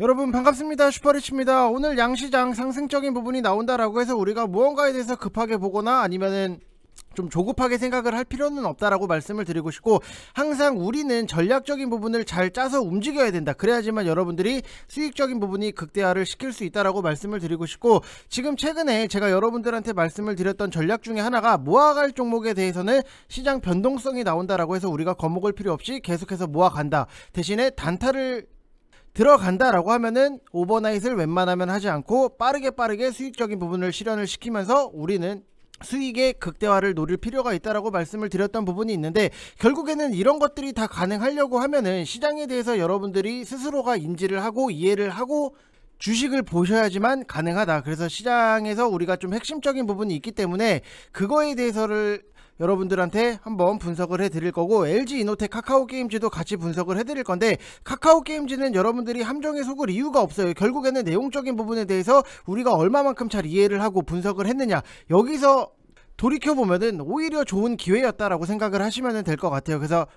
여러분 반갑습니다 슈퍼리치입니다 오늘 양시장 상승적인 부분이 나온다라고 해서 우리가 무언가에 대해서 급하게 보거나 아니면은 좀 조급하게 생각을 할 필요는 없다라고 말씀을 드리고 싶고 항상 우리는 전략적인 부분을 잘 짜서 움직여야 된다 그래야지만 여러분들이 수익적인 부분이 극대화를 시킬 수 있다라고 말씀을 드리고 싶고 지금 최근에 제가 여러분들한테 말씀을 드렸던 전략 중에 하나가 모아갈 종목에 대해서는 시장 변동성이 나온다라고 해서 우리가 거목을 필요 없이 계속해서 모아간다 대신에 단타를 들어간다라고 하면은 오버나잇을 웬만하면 하지 않고 빠르게 빠르게 수익적인 부분을 실현을 시키면서 우리는 수익의 극대화를 노릴 필요가 있다라고 말씀을 드렸던 부분이 있는데 결국에는 이런 것들이 다 가능하려고 하면은 시장에 대해서 여러분들이 스스로가 인지를 하고 이해를 하고 주식을 보셔야지만 가능하다. 그래서 시장에서 우리가 좀 핵심적인 부분이 있기 때문에 그거에 대해서를 여러분들한테 한번 분석을 해드릴 거고 LG 이노텍 카카오 게임즈도 같이 분석을 해드릴 건데 카카오 게임즈는 여러분들이 함정에 속을 이유가 없어요. 결국에는 내용적인 부분에 대해서 우리가 얼마만큼 잘 이해를 하고 분석을 했느냐 여기서 돌이켜보면은 오히려 좋은 기회였다라고 생각을 하시면 될 것 같아요. 그래서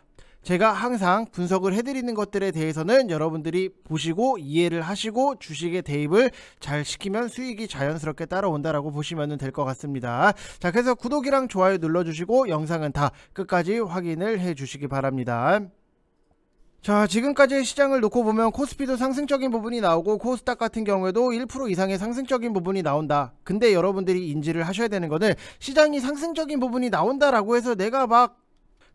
제가 항상 분석을 해드리는 것들에 대해서는 여러분들이 보시고 이해를 하시고 주식의 대입을 잘 시키면 수익이 자연스럽게 따라온다라고 보시면 될 것 같습니다. 자 그래서 구독이랑 좋아요 눌러주시고 영상은 다 끝까지 확인을 해주시기 바랍니다. 자 지금까지 시장을 놓고 보면 코스피도 상승적인 부분이 나오고 코스닥 같은 경우에도 1% 이상의 상승적인 부분이 나온다 근데 여러분들이 인지를 하셔야 되는 거는 시장이 상승적인 부분이 나온다라고 해서 내가 막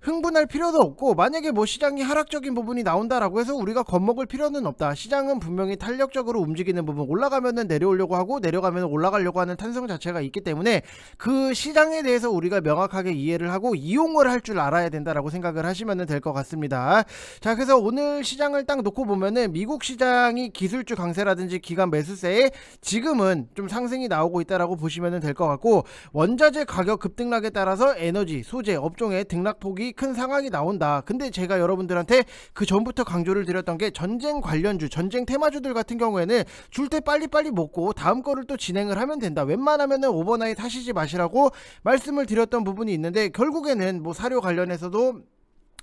흥분할 필요도 없고 만약에 뭐 시장이 하락적인 부분이 나온다라고 해서 우리가 겁먹을 필요는 없다. 시장은 분명히 탄력적으로 움직이는 부분 올라가면은 내려오려고 하고 내려가면 올라가려고 하는 탄성 자체가 있기 때문에 그 시장에 대해서 우리가 명확하게 이해를 하고 이용을 할 줄 알아야 된다라고 생각을 하시면 될 것 같습니다. 자 그래서 오늘 시장을 딱 놓고 보면은 미국 시장이 기술주 강세라든지 기간 매수세에 지금은 좀 상승이 나오고 있다라고 보시면 될 것 같고 원자재 가격 급등락에 따라서 에너지 소재 업종의 등락폭이 큰 상황이 나온다. 근데 제가 여러분들한테 그 전부터 강조를 드렸던 게 전쟁 관련주, 전쟁 테마주들 같은 경우에는 줄 때 빨리빨리 먹고 다음 거를 또 진행을 하면 된다. 웬만하면은 오버나잇 하시지 마시라고 말씀을 드렸던 부분이 있는데 결국에는 뭐 사료 관련해서도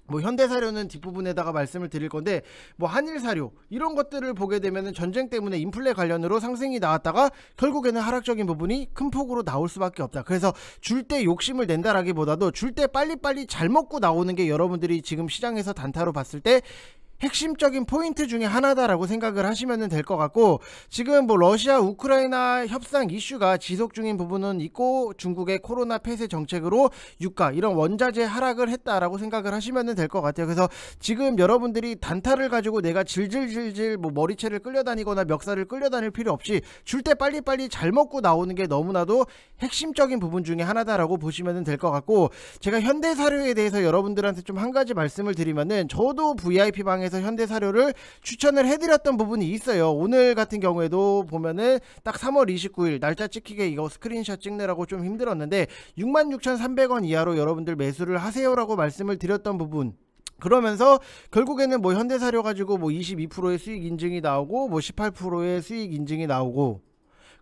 뭐 현대사료는 뒷부분에다가 말씀을 드릴 건데 뭐 한일사료 이런 것들을 보게 되면은 전쟁 때문에 인플레 관련으로 상승이 나왔다가 결국에는 하락적인 부분이 큰 폭으로 나올 수밖에 없다. 그래서 줄 때 욕심을 낸다라기보다도 줄 때 빨리빨리 잘 먹고 나오는 게 여러분들이 지금 시장에서 단타로 봤을 때 핵심적인 포인트 중에 하나다라고 생각을 하시면 될 것 같고 지금 뭐 러시아 우크라이나 협상 이슈가 지속 중인 부분은 있고 중국의 코로나 폐쇄 정책으로 유가 이런 원자재 하락을 했다라고 생각을 하시면 될 것 같아요. 그래서 지금 여러분들이 단타를 가지고 내가 질질질질 뭐 머리채를 끌려다니거나 멱살을 끌려다닐 필요 없이 줄 때 빨리빨리 잘 먹고 나오는 게 너무나도 핵심적인 부분 중에 하나다라고 보시면 될 것 같고 제가 현대 사료에 대해서 여러분들한테 좀 한 가지 말씀을 드리면은 저도 VIP 방에서 해서 현대 사료를 추천을 해드렸던 부분이 있어요. 오늘 같은 경우에도 보면은 딱 3월 29일 날짜 찍히게 이거 스크린샷 찍느라고 좀 힘들었는데 66,300원 이하로 여러분들 매수를 하세요라고 말씀을 드렸던 부분 그러면서 결국에는 뭐 현대사료 가지고 뭐 22%의 수익 인증이 나오고 뭐 18%의 수익 인증이 나오고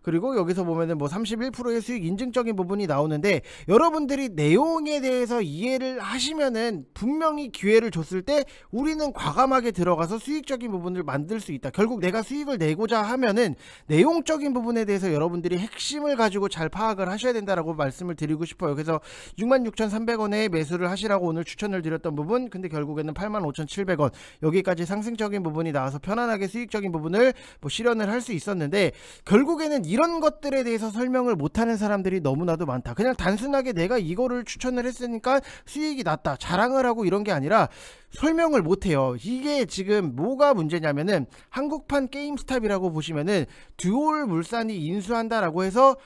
그리고 여기서 보면은 뭐 31%의 수익 인증적인 부분이 나오는데 여러분들이 내용에 대해서 이해를 하시면은 분명히 기회를 줬을 때 우리는 과감하게 들어가서 수익적인 부분을 만들 수 있다. 결국 내가 수익을 내고자 하면은 내용적인 부분에 대해서 여러분들이 핵심을 가지고 잘 파악을 하셔야 된다라고 말씀을 드리고 싶어요. 그래서 66,300원에 매수를 하시라고 오늘 추천을 드렸던 부분 근데 결국에는 85,700원 여기까지 상승적인 부분이 나와서 편안하게 수익적인 부분을 뭐 실현을 할 수 있었는데 결국에는 이런 것들에 대해서 설명을 못하는 사람들이 너무나도 많다. 그냥 단순하게 내가 이거를 추천을 했으니까 수익이 났다. 자랑을 하고 이런 게 아니라 설명을 못해요. 이게 지금 뭐가 문제냐면은 한국판 게임스탑이라고 보시면은 듀올 물산이 인수한다라고 해서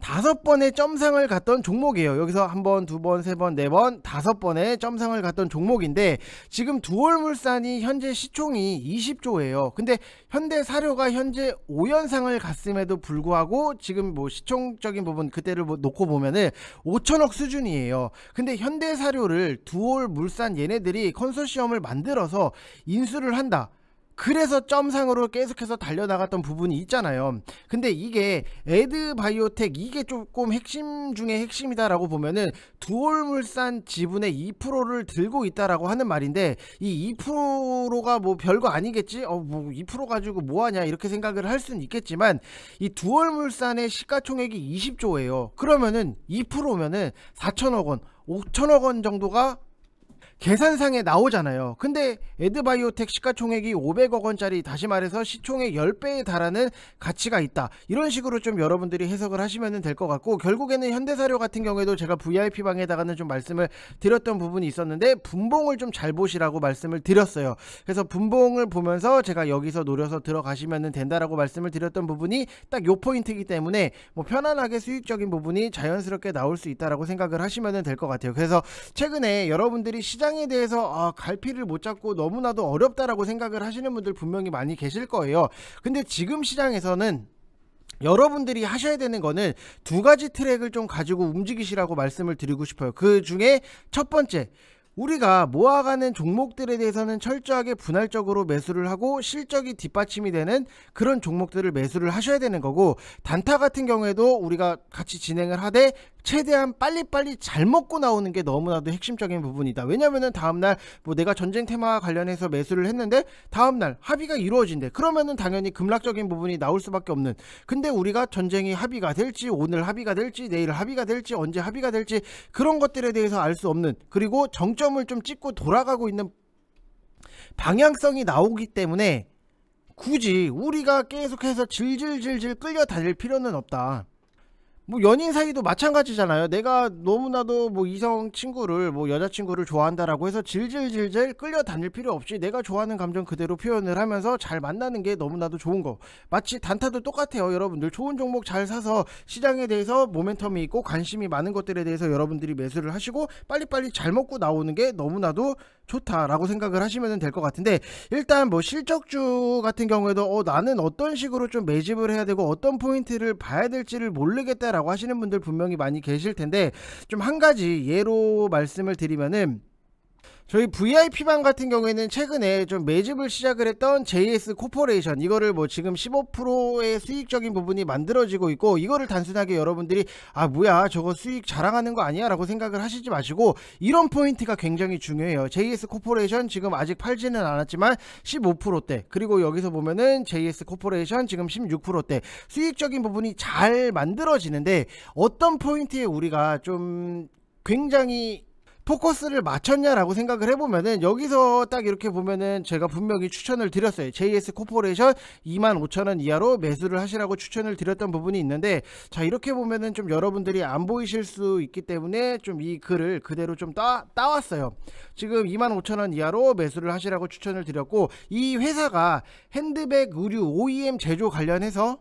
다섯 번의 점상을 갔던 종목이에요. 여기서 한 번, 두 번, 세 번, 네 번, 다섯 번의 점상을 갔던 종목인데 지금 두월물산이 현재 시총이 20조예요. 근데 현대사료가 현재 5연상을 갔음에도 불구하고 지금 뭐 시총적인 부분 그때를 뭐 놓고 보면은 5천억 수준이에요. 근데 현대사료를 두월물산 얘네들이 컨소시엄을 만들어서 인수를 한다. 그래서 점상으로 계속해서 달려나갔던 부분이 있잖아요. 근데 이게 에드바이오텍 이게 조금 핵심 중에 핵심이다라고 보면은 두월물산 지분의 2%를 들고 있다라고 하는 말인데 이 2%가 뭐 별거 아니겠지? 어 뭐 2% 가지고 뭐 하냐 이렇게 생각을 할 수는 있겠지만 이두월물산의 시가총액이 20조예요. 그러면은 2%면은 4천억 원, 5천억 원 정도가 계산상에 나오잖아요. 근데 에드바이오텍 시가총액이 500억 원짜리 다시 말해서 시총의 10배에 달하는 가치가 있다. 이런 식으로 좀 여러분들이 해석을 하시면 될 것 같고 결국에는 현대사료 같은 경우에도 제가 VIP방에다가는 좀 말씀을 드렸던 부분이 있었는데 분봉을 좀 잘 보시라고 말씀을 드렸어요. 그래서 분봉을 보면서 제가 여기서 노려서 들어가시면 된다라고 말씀을 드렸던 부분이 딱 요 포인트이기 때문에 뭐 편안하게 수익적인 부분이 자연스럽게 나올 수 있다라고 생각을 하시면 될 것 같아요. 그래서 최근에 여러분들이 시작 시장에 대해서 아, 갈피를 못 잡고 너무나도 어렵다라고 생각을 하시는 분들 분명히 많이 계실 거예요. 근데 지금 시장에서는 여러분들이 하셔야 되는 거는 두 가지 트랙을 좀 가지고 움직이시라고 말씀을 드리고 싶어요. 그 중에 첫 번째, 우리가 모아가는 종목들에 대해서는 철저하게 분할적으로 매수를 하고 실적이 뒷받침이 되는 그런 종목들을 매수를 하셔야 되는 거고 단타 같은 경우에도 우리가 같이 진행을 하되 최대한 빨리빨리 잘 먹고 나오는 게 너무나도 핵심적인 부분이다. 왜냐면은 다음날 뭐 내가 전쟁 테마 관련해서 매수를 했는데 다음날 합의가 이루어진대. 그러면은 당연히 급락적인 부분이 나올 수밖에 없는. 근데 우리가 전쟁이 합의가 될지 오늘 합의가 될지 내일 합의가 될지 언제 합의가 될지 그런 것들에 대해서 알 수 없는 그리고 정적 정점을 좀 찍고 돌아가고 있는 방향성이 나오기 때문에 굳이 우리가 계속해서 질질질질 끌려다닐 필요는 없다. 뭐 연인 사이도 마찬가지잖아요. 내가 너무나도 뭐 이성 친구를 뭐 여자 친구를 좋아한다라고 해서 질질질질 끌려 다닐 필요 없이 내가 좋아하는 감정 그대로 표현을 하면서 잘 만나는 게 너무나도 좋은 거. 마치 단타도 똑같아요. 여러분들 좋은 종목 잘 사서 시장에 대해서 모멘텀이 있고 관심이 많은 것들에 대해서 여러분들이 매수를 하시고 빨리빨리 잘 먹고 나오는 게 너무나도 좋다라고 생각을 하시면 될 것 같은데 일단 뭐 실적주 같은 경우에도 어 나는 어떤 식으로 좀 매집을 해야 되고 어떤 포인트를 봐야 될지를 모르겠다라 라고 하시는 분들 분명히 많이 계실 텐데 좀 한 가지 예로 말씀을 드리면은 저희 VIP방 같은 경우에는 최근에 좀 매집을 시작을 했던 JS 코퍼레이션 이거를 뭐 지금 15%의 수익적인 부분이 만들어지고 있고 이거를 단순하게 여러분들이 아 뭐야 저거 수익 자랑하는 거 아니야 라고 생각을 하시지 마시고 이런 포인트가 굉장히 중요해요 JS 코퍼레이션 지금 아직 팔지는 않았지만 15%대 그리고 여기서 보면은 JS 코퍼레이션 지금 16%대 수익적인 부분이 잘 만들어지는데 어떤 포인트에 우리가 좀 굉장히 포커스를 맞췄냐라고 생각을 해보면은 여기서 딱 이렇게 보면은 제가 분명히 추천을 드렸어요. JS 코퍼레이션 25,000원 이하로 매수를 하시라고 추천을 드렸던 부분이 있는데 자 이렇게 보면은 좀 여러분들이 안 보이실 수 있기 때문에 좀 이 글을 그대로 좀 따, 따왔어요. 지금 25,000원 이하로 매수를 하시라고 추천을 드렸고 이 회사가 핸드백 의류 OEM 제조 관련해서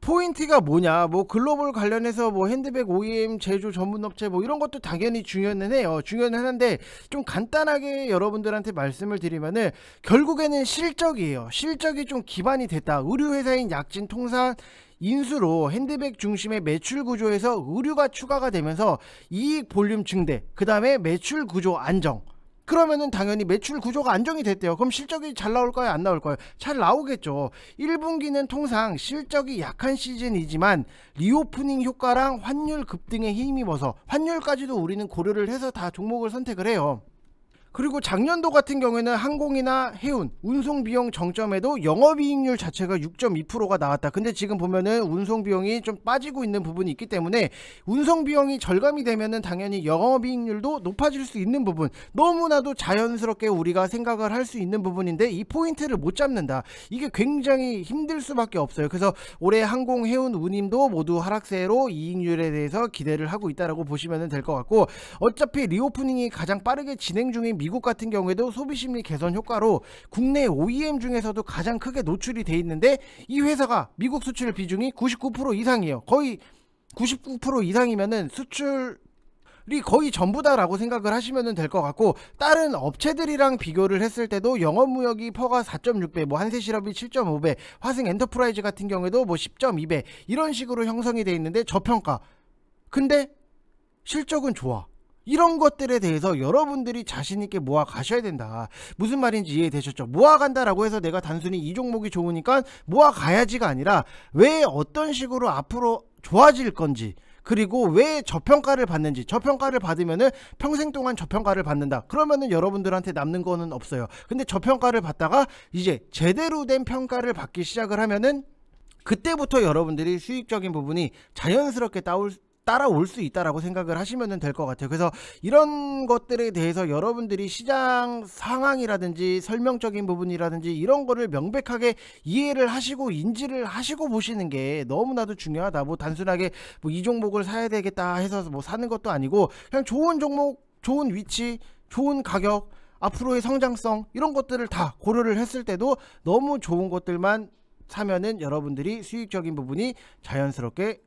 포인트가 뭐냐 뭐 글로벌 관련해서 뭐 핸드백 OEM 제조 전문 업체 뭐 이런 것도 당연히 중요는 해요 중요는 하는데 좀 간단하게 여러분들한테 말씀을 드리면은 결국에는 실적이에요 실적이 좀 기반이 됐다 의류회사인 약진 통산 인수로 핸드백 중심의 매출 구조에서 의류가 추가가 되면서 이익 볼륨 증대 그 다음에 매출 구조 안정 그러면은 당연히 매출 구조가 안정이 됐대요. 그럼 실적이 잘 나올 거예요, 안 나올 거예요? 잘 나오겠죠. 1분기는 통상 실적이 약한 시즌이지만 리오프닝 효과랑 환율 급등에 힘입어서 환율까지도 우리는 고려를 해서 다 종목을 선택을 해요. 그리고 작년도 같은 경우에는 항공이나 해운, 운송 비용 정점에도 영업이익률 자체가 6.2%가 나왔다. 근데 지금 보면은 운송 비용이 좀 빠지고 있는 부분이 있기 때문에 운송 비용이 절감이 되면은 당연히 영업이익률도 높아질 수 있는 부분, 너무나도 자연스럽게 우리가 생각을 할 수 있는 부분인데 이 포인트를 못 잡는다. 이게 굉장히 힘들 수밖에 없어요. 그래서 올해 항공, 해운, 운임도 모두 하락세로 이익률에 대해서 기대를 하고 있다라고 보시면 될 것 같고 어차피 리오프닝이 가장 빠르게 진행 중인 미국 같은 경우에도 소비 심리 개선 효과로 국내 OEM 중에서도 가장 크게 노출이 돼 있는데 이 회사가 미국 수출 비중이 99% 이상이에요. 거의 99% 이상이면은 수출 이 거의 전부다라고 생각을 하시면 될 것 같고 다른 업체들이랑 비교를 했을 때도 영업무역이 퍼가 4.6배 뭐 한세실업이 7.5배 화승 엔터프라이즈 같은 경우에도 뭐 10.2배 이런 식으로 형성이 돼 있는데 저평가 근데 실적은 좋아 이런 것들에 대해서 여러분들이 자신있게 모아 가셔야 된다. 무슨 말인지 이해되셨죠? 모아간다라고 해서 내가 단순히 이 종목이 좋으니까 모아가야지가 아니라 왜 어떤 식으로 앞으로 좋아질 건지 그리고 왜 저평가를 받는지 저평가를 받으면은 평생 동안 저평가를 받는다 그러면은 여러분들한테 남는 거는 없어요 근데 저평가를 받다가 이제 제대로 된 평가를 받기 시작을 하면은 그때부터 여러분들이 수익적인 부분이 자연스럽게 따올 따라올 수 있다라고 생각을 하시면 될 것 같아요. 그래서 이런 것들에 대해서 여러분들이 시장 상황이라든지 설명적인 부분이라든지 이런 거를 명백하게 이해를 하시고 인지를 하시고 보시는 게 너무나도 중요하다. 뭐 단순하게 뭐이 종목을 사야 되겠다 해서 뭐 사는 것도 아니고 그냥 좋은 종목, 좋은 위치, 좋은 가격, 앞으로의 성장성 이런 것들을 다 고려를 했을 때도 너무 좋은 것들만 사면은 여러분들이 수익적인 부분이 자연스럽게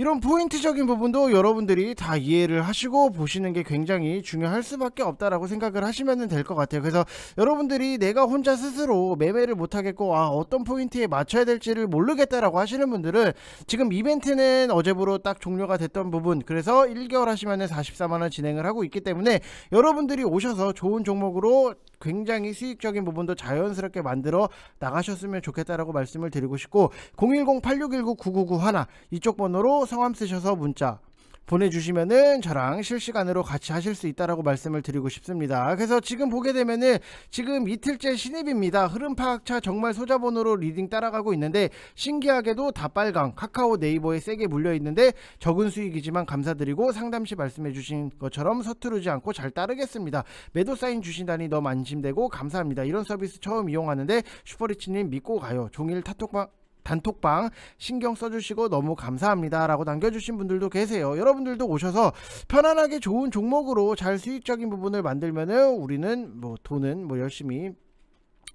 이런 포인트적인 부분도 여러분들이 다 이해를 하시고 보시는 게 굉장히 중요할 수밖에 없다라고 생각을 하시면 될 것 같아요. 그래서 여러분들이 내가 혼자 스스로 매매를 못하겠고 아 어떤 포인트에 맞춰야 될지를 모르겠다라고 하시는 분들은 지금 이벤트는 어제부로 딱 종료가 됐던 부분 그래서 1개월 하시면 44만원 진행을 하고 있기 때문에 여러분들이 오셔서 좋은 종목으로 굉장히 수익적인 부분도 자연스럽게 만들어 나가셨으면 좋겠다라고 말씀을 드리고 싶고 010-8619-9991 이쪽 번호로 성함 쓰셔서 문자 보내주시면은 저랑 실시간으로 같이 하실 수 있다라고 말씀을 드리고 싶습니다. 그래서 지금 보게 되면은 지금 이틀째 신입입니다. 흐름 파악차 정말 소자본으로 리딩 따라가고 있는데 신기하게도 다빨강 카카오 네이버에 세게 물려 있는데 적은 수익이지만 감사드리고 상담시 말씀해주신 것처럼 서투르지 않고 잘 따르겠습니다. 매도 사인 주신다니 너무 안심되고 감사합니다. 이런 서비스 처음 이용하는데 슈퍼리치님 믿고 가요. 종일 타톡방 단톡방 신경 써주시고 너무 감사합니다라고 남겨주신 분들도 계세요. 여러분들도 오셔서 편안하게 좋은 종목으로 잘 수익적인 부분을 만들면은 우리는 뭐 돈은 뭐 열심히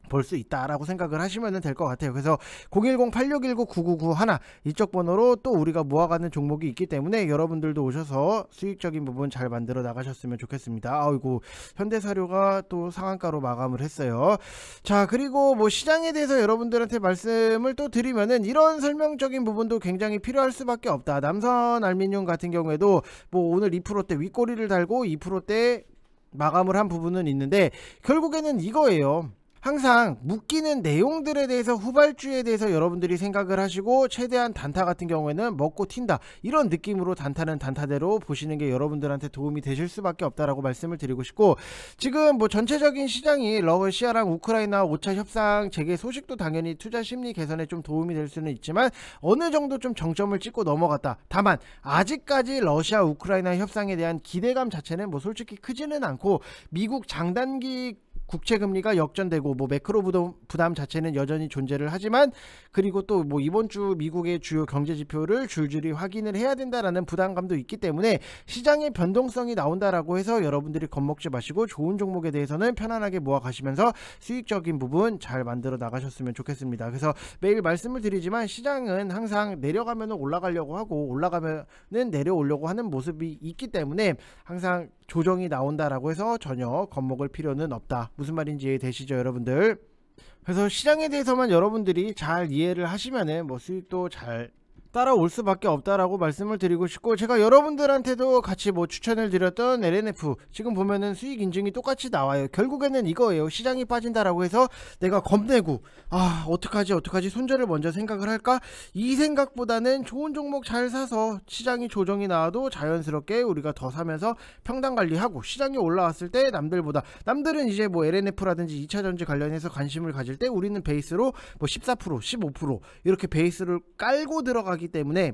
볼수 있다라고 생각을 하시면 될 것 같아요. 그래서 010-8619-9991 이쪽 번호로 또 우리가 모아가는 종목이 있기 때문에 여러분들도 오셔서 수익적인 부분 잘 만들어 나가셨으면 좋겠습니다. 아이고 현대사료가 또 상한가로 마감을 했어요. 자 그리고 뭐 시장에 대해서 여러분들한테 말씀을 또 드리면은 이런 설명적인 부분도 굉장히 필요할 수밖에 없다. 남선 알미늄 같은 경우에도 뭐 오늘 2%대 윗꼬리를 달고 2%대 마감을 한 부분은 있는데 결국에는 이거예요. 항상 묶이는 내용들에 대해서 후발주에 대해서 여러분들이 생각을 하시고 최대한 단타 같은 경우에는 먹고 튄다 이런 느낌으로 단타는 단타대로 보시는 게 여러분들한테 도움이 되실 수밖에 없다라고 말씀을 드리고 싶고 지금 뭐 전체적인 시장이 러시아랑 우크라이나 5차 협상 재개 소식도 당연히 투자 심리 개선에 좀 도움이 될 수는 있지만 어느 정도 좀 정점을 찍고 넘어갔다 다만 아직까지 러시아 우크라이나 협상에 대한 기대감 자체는 뭐 솔직히 크지는 않고 미국 장단기 국채 금리가 역전되고 뭐 매크로 부담, 부담 자체는 여전히 존재를 하지만 그리고 또 뭐 이번 주 미국의 주요 경제 지표를 줄줄이 확인을 해야 된다라는 부담감도 있기 때문에 시장의 변동성이 나온다라고 해서 여러분들이 겁먹지 마시고 좋은 종목에 대해서는 편안하게 모아 가시면서 수익적인 부분 잘 만들어 나가셨으면 좋겠습니다. 그래서 매일 말씀을 드리지만 시장은 항상 내려가면 올라가려고 하고 올라가면은 내려오려고 하는 모습이 있기 때문에 항상 조정이 나온다라고 해서 전혀 겁먹을 필요는 없다. 무슨 말인지 되시죠, 여러분들? 그래서 시장에 대해서만 여러분들이 잘 이해를 하시면은 뭐 수익도 잘 따라올 수밖에 없다라고 말씀을 드리고 싶고 제가 여러분들한테도 같이 뭐 추천을 드렸던 LNF 지금 보면은 수익 인증이 똑같이 나와요 결국에는 이거예요 시장이 빠진다라고 해서 내가 겁내고 아 어떡하지 어떡하지 손절을 먼저 생각을 할까 이 생각보다는 좋은 종목 잘 사서 시장이 조정이 나와도 자연스럽게 우리가 더 사면서 평당 관리하고 시장이 올라왔을 때 남들보다 남들은 이제 뭐 LNF라든지 2차전지 관련해서 관심을 가질 때 우리는 베이스로 뭐14% 15% 이렇게 베이스를 깔고 들어가기 하기 때문에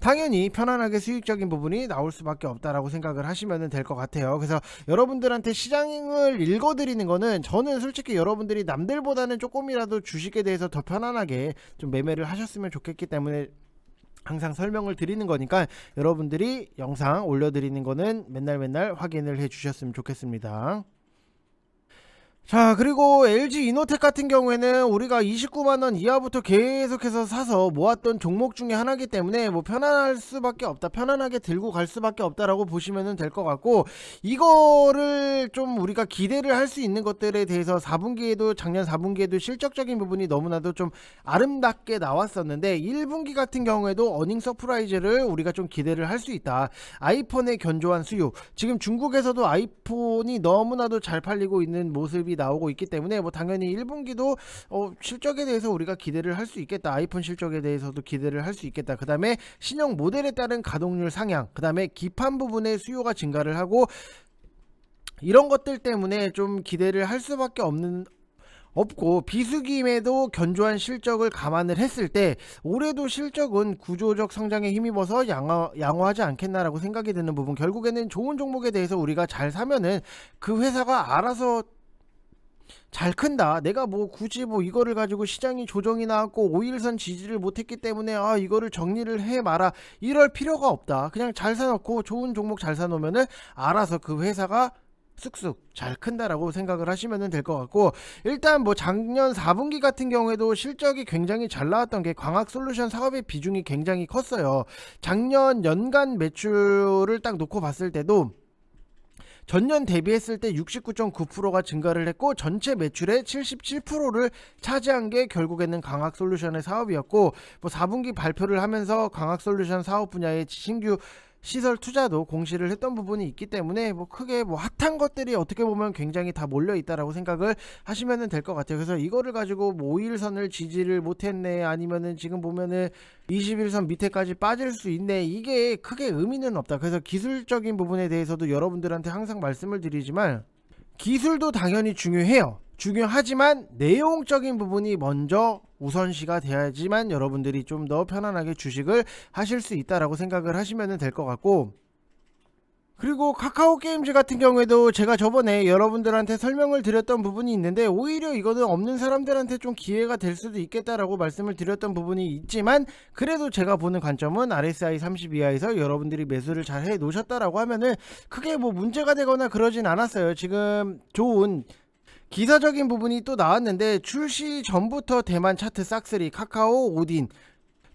당연히 편안하게 수익적인 부분이 나올 수밖에 없다라고 생각을 하시면 될 것 같아요. 그래서 여러분들한테 시장을 읽어드리는 거는 저는 솔직히 여러분들이 남들보다는 조금이라도 주식에 대해서 더 편안하게 좀 매매를 하셨으면 좋겠기 때문에 항상 설명을 드리는 거니까 여러분들이 영상 올려드리는 거는 맨날 맨날 확인을 해 주셨으면 좋겠습니다. 자 그리고 LG 이노텍 같은 경우에는 우리가 29만원 이하부터 계속해서 사서 모았던 종목 중에 하나이기 때문에 뭐 편안할 수밖에 없다 편안하게 들고 갈 수밖에 없다라고 보시면 될 것 같고 이거를 좀 우리가 기대를 할 수 있는 것들에 대해서 4분기에도 작년 4분기에도 실적적인 부분이 너무나도 좀 아름답게 나왔었는데 1분기 같은 경우에도 어닝 서프라이즈를 우리가 좀 기대를 할 수 있다 아이폰의 견조한 수요 지금 중국에서도 아이폰이 너무나도 잘 팔리고 있는 모습이 나오고 있기 때문에 뭐 당연히 1분기도 어, 실적에 대해서 우리가 기대를 할 수 있겠다. 아이폰 실적에 대해서도 기대를 할 수 있겠다. 그 다음에 신형 모델에 따른 가동률 상향, 그 다음에 기판 부분의 수요가 증가를 하고 이런 것들 때문에 좀 기대를 할 수밖에 없는 없고 비수기임에도 견조한 실적을 감안을 했을 때 올해도 실적은 구조적 성장에 힘입어서 양화, 양호하지 않겠나라고 생각이 드는 부분 결국에는 좋은 종목에 대해서 우리가 잘 사면은 그 회사가 알아서 잘 큰다. 내가 뭐 굳이 뭐 이거를 가지고 시장이 조정이 나왔고 5일선 지지를 못했기 때문에 아 이거를 정리를 해 마라 이럴 필요가 없다. 그냥 잘 사놓고 좋은 종목 잘사놓으면 알아서 그 회사가 쑥쑥 잘 큰다라고 생각을 하시면 될 것 같고 일단 뭐 작년 4분기 같은 경우에도 실적이 굉장히 잘 나왔던 게 광학 솔루션 사업의 비중이 굉장히 컸어요. 작년 연간 매출을 딱 놓고 봤을 때도 전년 대비했을 때 69.9%가 증가를 했고 전체 매출의 77%를 차지한 게 결국에는 강학 솔루션의 사업이었고 뭐 4분기 발표를 하면서 강학 솔루션 사업 분야의 신규 시설 투자도 공시를 했던 부분이 있기 때문에 뭐 크게 뭐 핫한 것들이 어떻게 보면 굉장히 다 몰려 있다라고 생각을 하시면 될 것 같아요. 그래서 이거를 가지고 뭐 5일선을 지지를 못했네 아니면은 지금 보면은 21선 밑에까지 빠질 수 있네 이게 크게 의미는 없다. 그래서 기술적인 부분에 대해서도 여러분들한테 항상 말씀을 드리지만 기술도 당연히 중요해요. 중요하지만 내용적인 부분이 먼저 우선시가 돼야지만 여러분들이 좀 더 편안하게 주식을 하실 수 있다라고 생각을 하시면 될 것 같고 그리고 카카오 게임즈 같은 경우에도 제가 저번에 여러분들한테 설명을 드렸던 부분이 있는데 오히려 이거는 없는 사람들한테 좀 기회가 될 수도 있겠다라고 말씀을 드렸던 부분이 있지만 그래도 제가 보는 관점은 RSI 30 이하에서 여러분들이 매수를 잘 해 놓으셨다라고 하면은 크게 뭐 문제가 되거나 그러진 않았어요. 지금 좋은 기사적인 부분이 또 나왔는데 출시 전부터 대만 차트 싹쓸이 카카오 오딘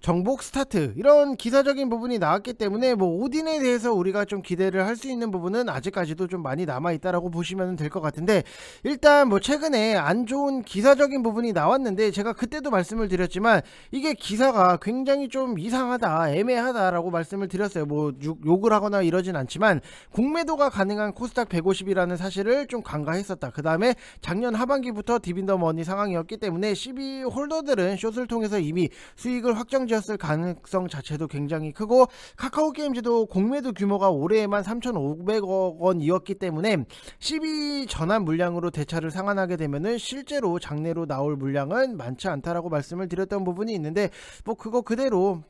정복 스타트 이런 기사적인 부분이 나왔기 때문에 뭐 오딘에 대해서 우리가 좀 기대를 할 수 있는 부분은 아직까지도 좀 많이 남아 있다라고 보시면 될 것 같은데 일단 뭐 최근에 안 좋은 기사적인 부분이 나왔는데 제가 그때도 말씀을 드렸지만 이게 기사가 굉장히 좀 이상하다 애매하다라고 말씀을 드렸어요 뭐 욕을 하거나 이러진 않지만 공매도가 가능한 코스닥 150이라는 사실을 좀 간과했었다 그 다음에 작년 하반기부터 디빈더 머니 상황이었기 때문에 12 홀더들은 숏을 통해서 이미 수익을 확정 사라졌을 가능성 자체도 굉장히 크고 카카오 게임즈도 공매도 규모가 올해에만 3,500억 원이었기 때문에 12 전환 물량으로 대차를 상환하게 되면은 실제로 장내로 나올 물량은 많지 않다라고 말씀을 드렸던 부분이 있는데 뭐 그거 그대로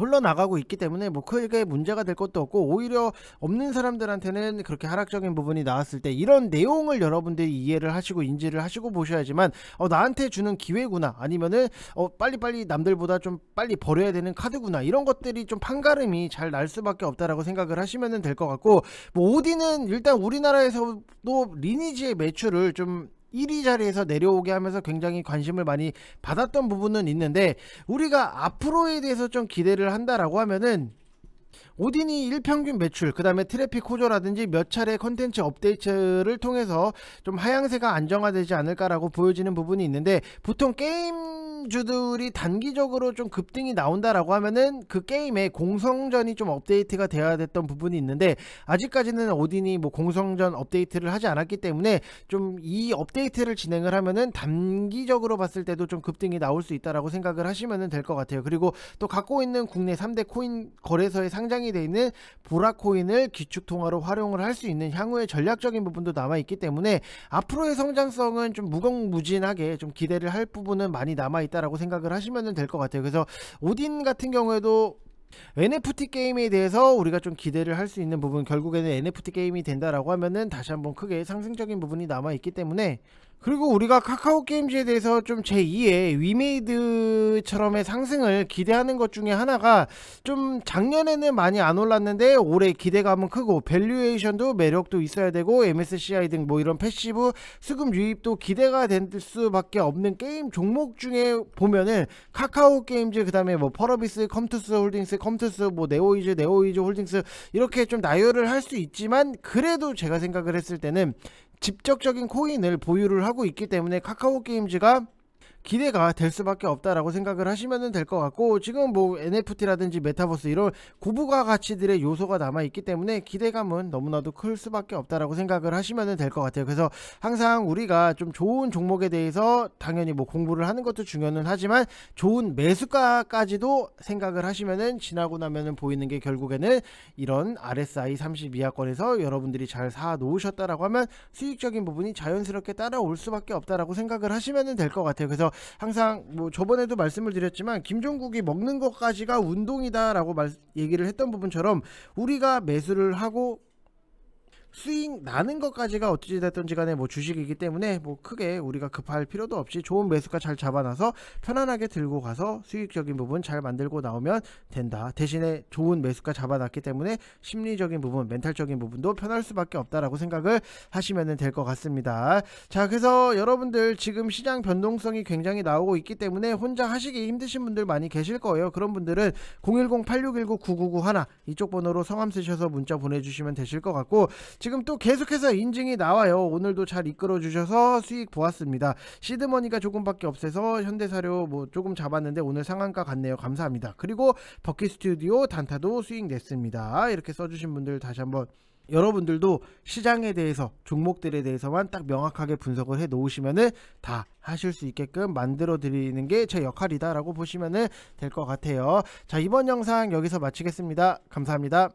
흘러나가고 있기 때문에 뭐 크게 문제가 될 것도 없고 오히려 없는 사람들한테는 그렇게 하락적인 부분이 나왔을 때 이런 내용을 여러분들이 이해를 하시고 인지를 하시고 보셔야지만 어, 나한테 주는 기회구나 아니면은 어, 빨리빨리 남들보다 좀 빨리 버려야 되는 카드구나 이런 것들이 좀 판가름이 잘 날 수밖에 없다라고 생각을 하시면 될 것 같고 뭐 오디는 일단 우리나라에서도 리니지의 매출을 좀 1위 자리에서 내려오게 하면서 굉장히 관심을 많이 받았던 부분은 있는데 우리가 앞으로에 대해서 좀 기대를 한다라고 하면은 오딘이 일평균 매출, 그 다음에 트래픽 호조라든지 몇 차례 컨텐츠 업데이트를 통해서 좀 하향세가 안정화되지 않을까라고 보여지는 부분이 있는데 보통 게임 게임주들이 단기적으로 좀 급등이 나온다라고 하면은 그 게임의 공성전이 좀 업데이트가 되어야 됐던 부분이 있는데 아직까지는 오딘이 뭐 공성전 업데이트를 하지 않았기 때문에 좀 이 업데이트를 진행을 하면은 단기적으로 봤을 때도 좀 급등이 나올 수 있다라고 생각을 하시면 될 것 같아요. 그리고 또 갖고 있는 국내 3대 코인 거래소에 상장이 되어 있는 보라코인을 기축 통화로 활용을 할 수 있는 향후의 전략적인 부분도 남아 있기 때문에 앞으로의 성장성은 좀 무궁무진하게 좀 기대를 할 부분은 많이 남아 있다. 있다라고 생각을 하시면 될 것 같아요. 그래서 오딘 같은 경우에도 NFT 게임에 대해서 우리가 좀 기대를 할 수 있는 부분 결국에는 NFT 게임이 된다라고 하면은 다시 한번 크게 상승적인 부분이 남아 있기 때문에 그리고 우리가 카카오 게임즈에 대해서 좀 제2의 위메이드처럼의 상승을 기대하는 것 중에 하나가 좀 작년에는 많이 안 올랐는데 올해 기대감은 크고 밸류에이션도 매력도 있어야 되고 MSCI 등 뭐 이런 패시브 수금 유입도 기대가 될 수밖에 없는 게임 종목 중에 보면은 카카오 게임즈 그다음에 뭐 퍼러비스, 컴투스 홀딩스, 컴투스 뭐 네오이즈, 네오이즈 홀딩스 이렇게 좀 나열을 할 수 있지만 그래도 제가 생각을 했을 때는 직접적인 코인을 보유를 하고 있기 때문에 카카오 게임즈가 기대가 될 수밖에 없다라고 생각을 하시면 될 것 같고 지금 뭐 NFT라든지 메타버스 이런 고부가 가치들의 요소가 남아 있기 때문에 기대감은 너무나도 클 수밖에 없다라고 생각을 하시면 될 것 같아요. 그래서 항상 우리가 좀 좋은 종목에 대해서 당연히 뭐 공부를 하는 것도 중요는 하지만 좋은 매수가까지도 생각을 하시면은 지나고 나면은 보이는 게 결국에는 이런 RSI 3 2이권에서 여러분들이 잘 사 놓으셨다라고 하면 수익적인 부분이 자연스럽게 따라올 수밖에 없다라고 생각을 하시면 될 것 같아요. 그래서 항상 뭐 저번에도 말씀을 드렸지만 김종국이 먹는 것까지가 운동이다라고 말, 얘기를 했던 부분처럼 우리가 매수를 하고 수익 나는 것까지가 어찌 됐든지 간에 뭐 주식이기 때문에 뭐 크게 우리가 급할 필요도 없이 좋은 매수가 잘 잡아놔서 편안하게 들고 가서 수익적인 부분 잘 만들고 나오면 된다. 대신에 좋은 매수가 잡아놨기 때문에 심리적인 부분, 멘탈적인 부분도 편할 수밖에 없다라고 생각을 하시면 될 것 같습니다. 자, 그래서 여러분들 지금 시장 변동성이 굉장히 나오고 있기 때문에 혼자 하시기 힘드신 분들 많이 계실 거예요. 그런 분들은 010-8619-9991 이쪽 번호로 성함 쓰셔서 문자 보내주시면 되실 것 같고 지금 또 계속해서 인증이 나와요. 오늘도 잘 이끌어 주셔서 수익 보았습니다. 시드머니가 조금밖에 없어서 현대사료 뭐 조금 잡았는데 오늘 상한가 같네요. 감사합니다. 그리고 버킷 스튜디오 단타도 수익 냈습니다. 이렇게 써주신 분들 다시 한번 여러분들도 시장에 대해서 종목들에 대해서만 딱 명확하게 분석을 해 놓으시면은 다 하실 수 있게끔 만들어 드리는 게 제 역할이다라고 보시면은 될것 같아요. 자, 이번 영상 여기서 마치겠습니다. 감사합니다.